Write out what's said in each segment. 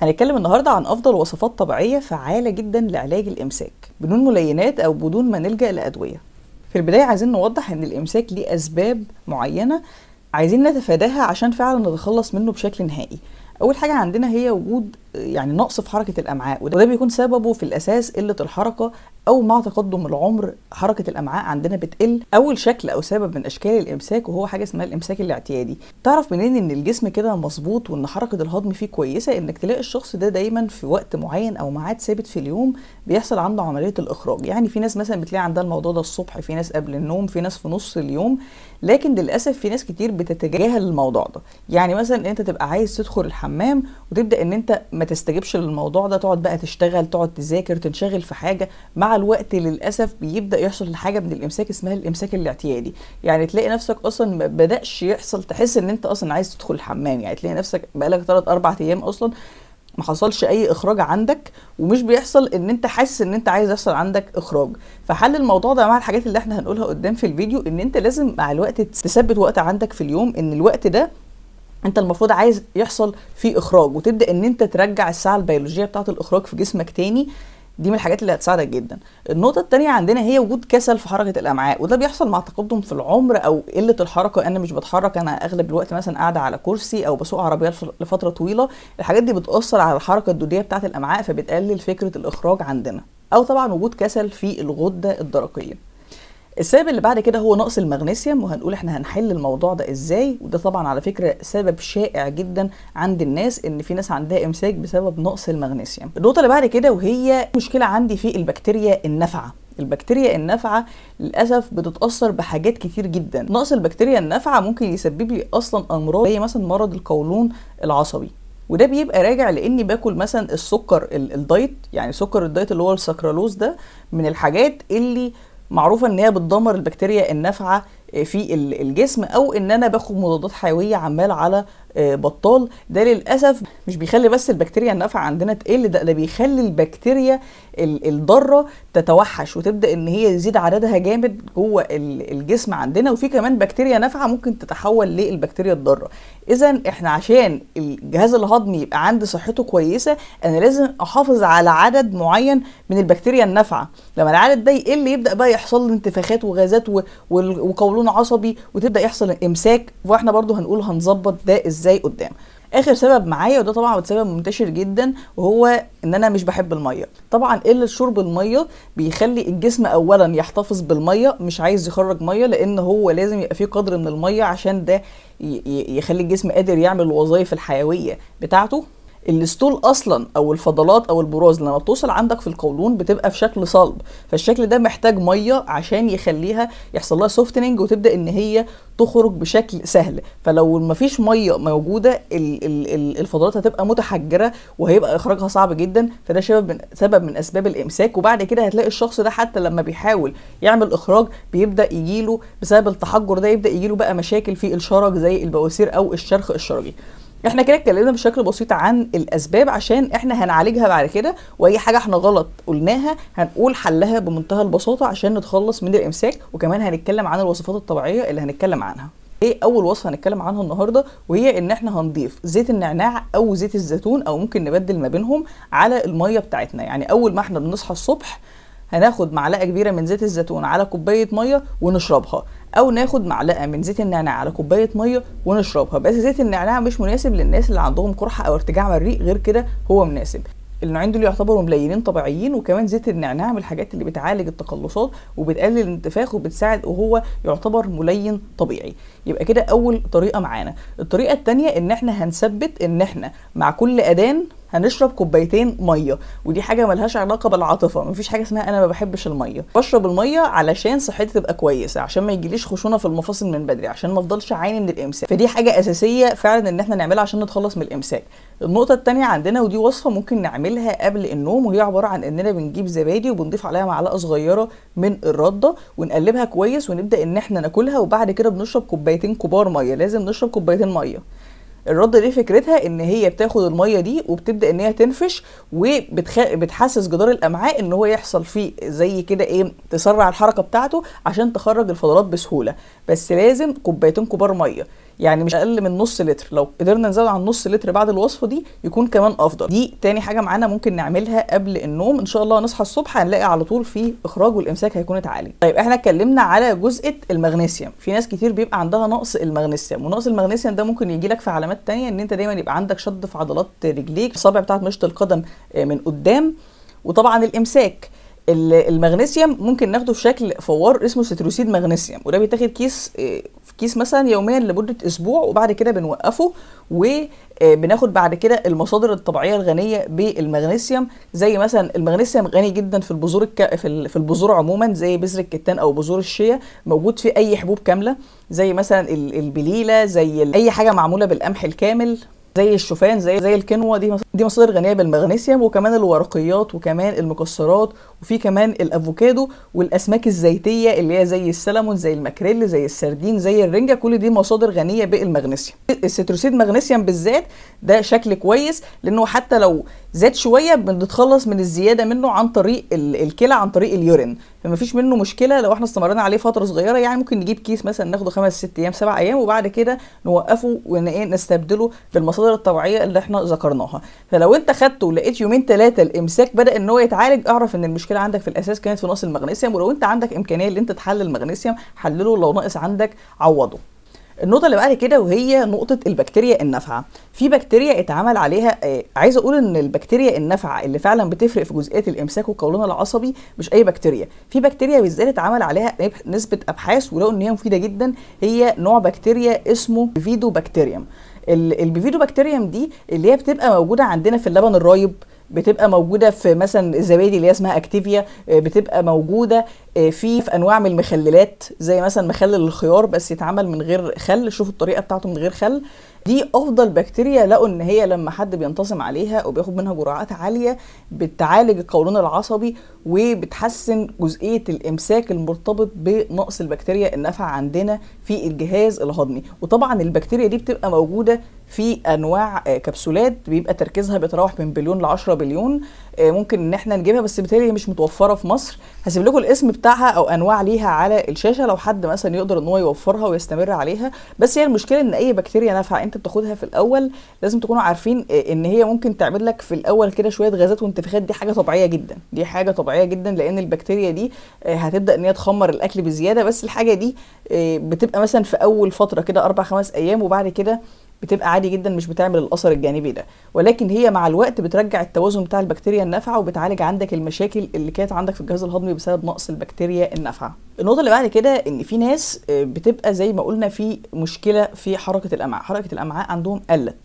هنتكلم النهارده عن افضل وصفات طبيعيه فعاله جدا لعلاج الامساك بدون ملينات او بدون ما نلجا لادويه في البدايه عايزين نوضح ان الامساك ليه اسباب معينه عايزين نتفاداها عشان فعلا نتخلص منه بشكل نهائي اول حاجه عندنا هي وجود يعني نقص في حركه الامعاء وده بيكون سببه في الاساس قله الحركه او مع تقدم العمر حركه الامعاء عندنا بتقل اول شكل او سبب من اشكال الامساك وهو حاجه اسمها الامساك الاعتيادي تعرف منين ان الجسم كده مظبوط وان حركه الهضم فيه كويسه انك تلاقي الشخص ده دايما في وقت معين او ميعاد ثابت في اليوم بيحصل عنده عمليه الاخراج يعني في ناس مثلا بتلاقي عندها الموضوع ده الصبح في ناس قبل النوم في ناس في نص اليوم لكن للاسف في ناس كتير بتتجاهل الموضوع ده يعني مثلا انت تبقى عايز تدخل الحمام وتبدا ان انت ما ما تستجبش للموضوع ده تقعد بقى تشتغل تقعد تذاكر تنشغل في حاجه مع الوقت للاسف بيبدا يحصل حاجه من الامساك اسمها الامساك الاعتيادي يعني تلاقي نفسك اصلا ما بداش يحصل تحس ان انت اصلا عايز تدخل الحمام يعني تلاقي نفسك بقالك 3 4 ايام اصلا ما حصلش اي اخراج عندك ومش بيحصل ان انت حاسس ان انت عايز يحصل عندك اخراج فحل الموضوع ده مع الحاجات اللي احنا هنقولها قدام في الفيديو ان انت لازم مع الوقت تثبت وقت عندك في اليوم ان الوقت ده انت المفروض عايز يحصل في اخراج وتبدا ان انت ترجع الساعه البيولوجيه بتاعه الاخراج في جسمك تاني دي من الحاجات اللي هتساعدك جدا النقطه الثانيه عندنا هي وجود كسل في حركه الامعاء وده بيحصل مع تقدم في العمر او قله الحركه انا مش بتحرك انا اغلب الوقت مثلا قاعده على كرسي او بسوق عربيه لفتره طويله الحاجات دي بتاثر على الحركه الدوديه بتاعه الامعاء فبتقلل فكره الاخراج عندنا او طبعا وجود كسل في الغده الدرقيه السبب اللي بعد كده هو نقص المغنيسيوم وهنقول احنا هنحل الموضوع ده ازاي وده طبعا على فكره سبب شائع جدا عند الناس ان في ناس عندها امساك بسبب نقص المغنيسيوم النقطه اللي بعد كده وهي مشكله عندي في البكتيريا النافعه البكتيريا النافعة للأسف بتتأثر بحاجات كتير جدا نقص البكتيريا النافعة ممكن يسبب لي أصلا أمراض زي مثلا مرض القولون العصبي وده بيبقى راجع لاني باكل مثلا السكر الدايت يعني سكر الدايت اللي هو السكرالوز ده من الحاجات اللي معروفه ان هي بتدمر البكتيريا النافعه في الجسم او ان انا باخد مضادات حيويه عمال على آه، بطال ده للاسف مش بيخلي بس البكتيريا النافعه عندنا تقل ده, ده بيخلي البكتيريا الضاره تتوحش وتبدا ان هي يزيد عددها جامد جوه الجسم عندنا وفي كمان بكتيريا نافعه ممكن تتحول للبكتيريا الضاره اذا احنا عشان الجهاز الهضمي يبقى عند صحته كويسه انا لازم احافظ على عدد معين من البكتيريا النافعه لما العدد ده يقل يبدا بقى يحصل انتفاخات وغازات وقولون عصبي وتبدا يحصل امساك واحنا برضو هنقول هنظبط ده ازاي ازاي قدام اخر سبب معايا وده طبعا سبب منتشر جدا وهو ان انا مش بحب الميه طبعا قله إيه شرب الميه بيخلي الجسم اولا يحتفظ بالميه مش عايز يخرج ميه لان هو لازم يبقى فيه قدر من الميه عشان ده يخلي الجسم قادر يعمل الوظائف الحيويه بتاعته الستول اصلا او الفضلات او البراز لما بتوصل عندك في القولون بتبقى في شكل صلب فالشكل ده محتاج ميه عشان يخليها يحصل لها سوفتننج وتبدا ان هي تخرج بشكل سهل فلو مفيش ميه موجوده الفضلات هتبقى متحجره وهيبقى اخراجها صعب جدا فده سبب من سبب من اسباب الامساك وبعد كده هتلاقي الشخص ده حتى لما بيحاول يعمل اخراج بيبدا يجيله بسبب التحجر ده يبدا يجيله بقى مشاكل في الشرج زي البواسير او الشرخ الشرجي احنا كده اتكلمنا بشكل بسيط عن الاسباب عشان احنا هنعالجها بعد كده واي حاجه احنا غلط قلناها هنقول حلها بمنتهى البساطه عشان نتخلص من الامساك وكمان هنتكلم عن الوصفات الطبيعيه اللي هنتكلم عنها ايه اول وصفه هنتكلم عنها النهارده وهي ان احنا هنضيف زيت النعناع او زيت الزيتون او ممكن نبدل ما بينهم على الميه بتاعتنا يعني اول ما احنا بنصحى الصبح هناخد معلقه كبيره من زيت الزيتون على كوبايه ميه ونشربها او ناخد معلقه من زيت النعناع على كوبايه ميه ونشربها بس زيت النعناع مش مناسب للناس اللي عندهم قرحه او ارتجاع مريء غير كده هو مناسب النوعين دول يعتبروا ملينين طبيعيين وكمان زيت النعناع من الحاجات اللي بتعالج التقلصات وبتقلل الانتفاخ وبتساعد وهو يعتبر ملين طبيعي يبقى كده اول طريقه معانا الطريقه الثانيه ان احنا هنثبت ان احنا مع كل اذان هنشرب كوبايتين ميه ودي حاجه ملهاش علاقه بالعاطفه مفيش حاجه اسمها انا ما بحبش الميه بشرب الميه علشان صحتي تبقى كويسه عشان ما يجيليش خشونه في المفاصل من بدري عشان ما افضلش عاني من الامساك فدي حاجه اساسيه فعلا ان احنا نعملها عشان نتخلص من الامساك النقطه الثانيه عندنا ودي وصفه ممكن نعملها قبل النوم وهي عباره عن اننا بنجيب زبادي وبنضيف عليها معلقه صغيره من الرده ونقلبها كويس ونبدا ان احنا ناكلها وبعد كده بنشرب كوبايتين كبار ميه لازم نشرب كوبايتين ميه الرده دي فكرتها ان هي بتاخد الميه دي وبتبدا ان هي تنفش وبتحسس جدار الامعاء ان هو يحصل فيه زي كده ايه تسرع الحركه بتاعته عشان تخرج الفضلات بسهوله بس لازم كوبايتين كبار ميه يعني مش اقل من نص لتر لو قدرنا نزود عن نص لتر بعد الوصفه دي يكون كمان افضل دي تاني حاجه معانا ممكن نعملها قبل النوم ان شاء الله نصحى الصبح هنلاقي على طول في اخراج والامساك هيكون اتعالج طيب احنا اتكلمنا على جزء المغنيسيوم في ناس كتير بيبقى عندها نقص المغنيسيوم ونقص المغنيسيوم ده ممكن يجي لك في علامات تانية ان انت دايما يبقى عندك شد في عضلات رجليك الصابع بتاعت مشط القدم آه، من قدام وطبعا الامساك المغنيسيوم ممكن ناخده في شكل فوار اسمه ستروسيد مغنيسيوم وده بيتاخد كيس آه، كيس مثلا يوميا لمده اسبوع وبعد كده بنوقفه وبناخد آه، بعد كده المصادر الطبيعيه الغنيه بالمغنيسيوم زي مثلا المغنيسيوم غني جدا في البذور الك... في البذور عموما زي بذر الكتان او بذور الشيا موجود في اي حبوب كامله زي مثلا البليله زي اي حاجه معموله بالقمح الكامل زي الشوفان زي زي الكنوة دي دي مصادر غنية بالمغنيسيوم وكمان الورقيات وكمان المكسرات وفي كمان الافوكادو والاسماك الزيتية اللي هي زي السلمون زي الماكريل زي السردين زي الرنجة كل دي مصادر غنية بالمغنيسيوم الستروسيد مغنيسيوم بالذات ده شكل كويس لانه حتى لو زاد شويه بنتخلص من الزياده منه عن طريق الكلى عن طريق اليورين فما فيش منه مشكله لو احنا استمرنا عليه فتره صغيره يعني ممكن نجيب كيس مثلا ناخده خمس ست ايام سبع ايام وبعد كده نوقفه ونستبدله إيه، بالمصادر الطبيعيه اللي احنا ذكرناها فلو انت خدته ولقيت يومين ثلاثه الامساك بدا ان هو يتعالج اعرف ان المشكله عندك في الاساس كانت في نقص المغنيسيوم ولو انت عندك امكانيه ان انت تحلل المغنيسيوم حلله لو ناقص عندك عوضه النقطه اللي بعد كده وهي نقطه البكتيريا النافعه في بكتيريا اتعمل عليها آه اقول ان البكتيريا النافعه اللي فعلا بتفرق في جزئيه الامساك والقولون العصبي مش اي بكتيريا في بكتيريا بالذات اتعمل عليها نسبه ابحاث ولقوا ان هي مفيده جدا هي نوع بكتيريا اسمه بيفيدو بكتيريوم البيفيدو بكتيريوم دي اللي هي بتبقى موجوده عندنا في اللبن الرايب بتبقى موجوده في مثلا الزبادي اللي هي اسمها اكتيفيا آه، بتبقى موجوده آه، في في انواع من المخللات زي مثلا مخلل الخيار بس يتعمل من غير خل شوفوا الطريقه بتاعته من غير خل دي افضل بكتيريا لقوا ان هي لما حد بينتظم عليها وبياخد منها جرعات عاليه بتعالج القولون العصبي وبتحسن جزئيه الامساك المرتبط بنقص البكتيريا النافعه عندنا في الجهاز الهضمي وطبعا البكتيريا دي بتبقى موجوده في انواع آه، كبسولات بيبقى تركيزها بيتراوح من بليون ل 10 بليون آه، ممكن ان احنا نجيبها بس بالتالي مش متوفره في مصر هسيب لكم الاسم بتاعها او انواع ليها على الشاشه لو حد مثلا يقدر ان هو يوفرها ويستمر عليها بس هي المشكله ان اي بكتيريا نافعه انت بتاخدها في الاول لازم تكونوا عارفين آه، ان هي ممكن تعمل لك في الاول كده شويه غازات وانتفاخات دي حاجه طبيعيه جدا دي حاجه طبيعيه جدا لان البكتيريا دي هتبدا ان هي تخمر الاكل بزياده بس الحاجه دي بتبقى مثلا في اول فتره كده اربع خمس ايام وبعد كده بتبقى عادي جدا مش بتعمل الاثر الجانبي ده ولكن هي مع الوقت بترجع التوازن بتاع البكتيريا النافعه وبتعالج عندك المشاكل اللي كانت عندك في الجهاز الهضمي بسبب نقص البكتيريا النافعه النقطه اللي بعد كده ان في ناس آه، بتبقى زي ما قلنا في مشكله في حركه الامعاء حركه الامعاء عندهم قلت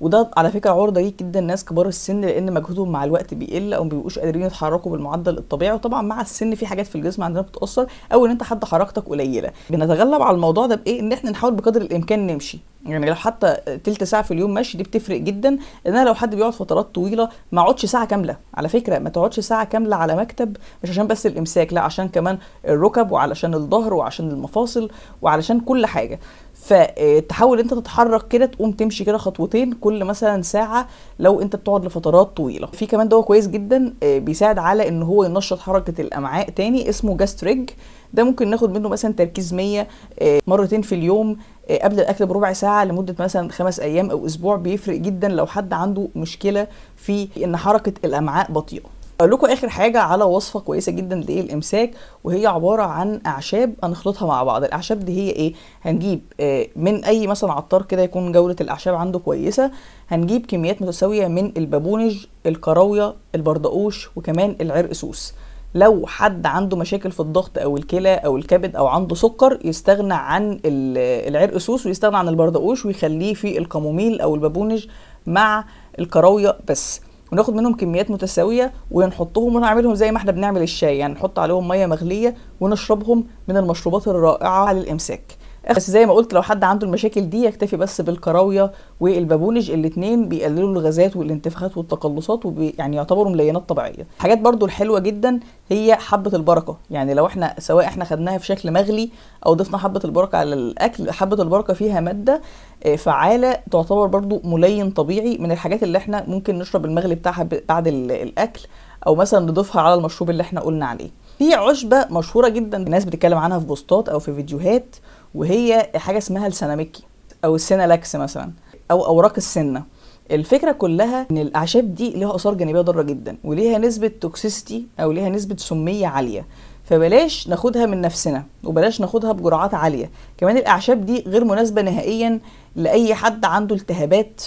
وده على فكره عرضه ليه جدا ناس كبار السن لان مجهودهم مع الوقت بيقل او ما بيبقوش قادرين يتحركوا بالمعدل الطبيعي وطبعا مع السن في حاجات في الجسم عندنا بتتاثر او ان انت حتى حركتك قليله بنتغلب على الموضوع ده بايه ان احنا نحاول بقدر الامكان نمشي يعني لو حتى تلت ساعه في اليوم مشي دي بتفرق جدا ان انا لو حد بيقعد فترات طويله ما اقعدش ساعه كامله على فكره ما تقعدش ساعه كامله على مكتب مش عشان بس الامساك لا عشان كمان الركب وعلشان الظهر وعشان المفاصل وعلشان كل حاجه فتحاول انت تتحرك كده تقوم تمشي كده خطوتين كل مثلا ساعه لو انت بتقعد لفترات طويله في كمان دواء كويس جدا آه، بيساعد على ان هو ينشط حركه الامعاء تاني اسمه جاستريج ده ممكن ناخد منه مثلا تركيز 100 آه، مرتين في اليوم آه، قبل الاكل بربع ساعه لمده مثلا خمس ايام او اسبوع بيفرق جدا لو حد عنده مشكله في ان حركه الامعاء بطيئه اقول لكم اخر حاجه على وصفه كويسه جدا للامساك وهي عباره عن اعشاب هنخلطها مع بعض الاعشاب دي هي ايه هنجيب آه، من اي مثلا عطار كده يكون جوده الاعشاب عنده كويسه هنجيب كميات متساويه من البابونج الكراويه البردقوش وكمان العرقسوس لو حد عنده مشاكل في الضغط او الكلى او الكبد او عنده سكر يستغنى عن العرقسوس ويستغنى عن البردقوش ويخليه في الكاموميل او البابونج مع الكراويه بس وناخد منهم كميات متساويه ونحطهم ونعملهم زي ما احنا بنعمل الشاي يعني نحط عليهم ميه مغليه ونشربهم من المشروبات الرائعه للامساك بس زي ما قلت لو حد عنده المشاكل دي يكتفي بس بالكراويه والبابونج الاثنين بيقللوا الغازات والانتفاخات والتقلصات ويعني يعتبروا ملينات طبيعيه حاجات برضو الحلوه جدا هي حبه البركه يعني لو احنا سواء احنا خدناها في شكل مغلي او ضفنا حبه البركه على الاكل حبه البركه فيها ماده آه، فعاله تعتبر برضو ملين طبيعي من الحاجات اللي احنا ممكن نشرب المغلي بتاعها بعد الاكل او مثلا نضيفها على المشروب اللي احنا قلنا عليه في عشبه مشهوره جدا الناس بتتكلم عنها في بوستات او في فيديوهات وهي حاجه اسمها السناميكي او السينالاكس مثلا او اوراق السنه الفكره كلها ان الاعشاب دي ليها اثار جانبيه ضاره جدا وليها نسبه توكسيستي او ليها نسبه سميه عاليه فبلاش ناخدها من نفسنا وبلاش ناخدها بجرعات عاليه كمان الاعشاب دي غير مناسبه نهائيا لاي حد عنده التهابات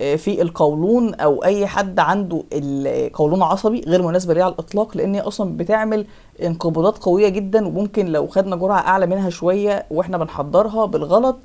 آه، في القولون او اي حد عنده القولون عصبي غير مناسبه ليه على الاطلاق لان هي اصلا بتعمل انقباضات قويه جدا وممكن لو خدنا جرعه اعلى منها شويه واحنا بنحضرها بالغلط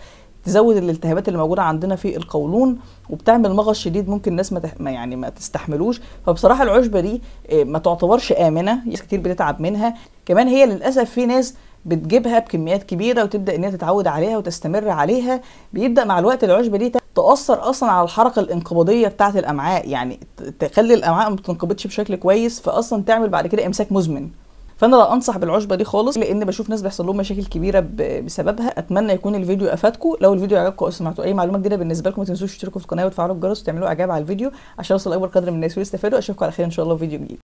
تزود الالتهابات اللي موجوده عندنا في القولون وبتعمل مغص شديد ممكن الناس ما, تح... ما يعني ما تستحملوش فبصراحه العشبه دي آه، ما تعتبرش امنه ناس كتير بتتعب منها كمان هي للاسف في ناس بتجيبها بكميات كبيره وتبدا ان هي تتعود عليها وتستمر عليها بيبدا مع الوقت العشبه دي تاثر اصلا على الحركه الانقباضيه بتاعه الامعاء يعني تخلي الامعاء ما بتنقبضش بشكل كويس فاصلا تعمل بعد كده امساك مزمن فانا لا انصح بالعشبه دي خالص لان بشوف ناس بيحصل لهم مشاكل كبيره بسببها اتمنى يكون الفيديو افادكم لو الفيديو عجبكم او سمعتوا اي معلومه جديده بالنسبه لكم ما تنسوش تشتركوا في القناه وتفعلوا الجرس وتعملوا اعجاب على الفيديو عشان يوصل اكبر قدر من الناس ويستفادوا اشوفكم على خير ان شاء الله في فيديو جديد